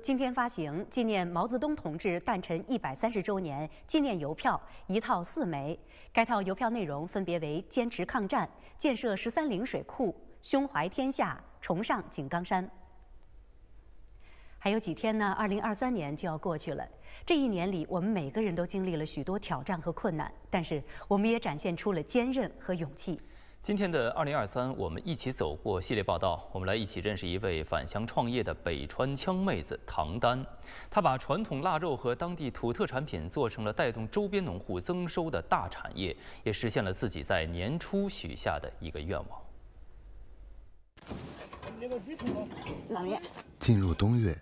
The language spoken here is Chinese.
今天发行纪念毛泽东同志诞辰一百三十周年纪念邮票一套四枚，该套邮票内容分别为坚持抗战、建设十三陵水库、胸怀天下、重上井冈山。还有几天呢？二零二三年就要过去了。这一年里，我们每个人都经历了许多挑战和困难，但是我们也展现出了坚韧和勇气。今天的二零二三，我们一起走过系列报道，我们来一起认识一位返乡创业的北川羌妹子唐丹。她把传统腊肉和当地土特产品做成了带动周边农户增收的大产业，也实现了自己在年初许下的一个愿望。进入冬月。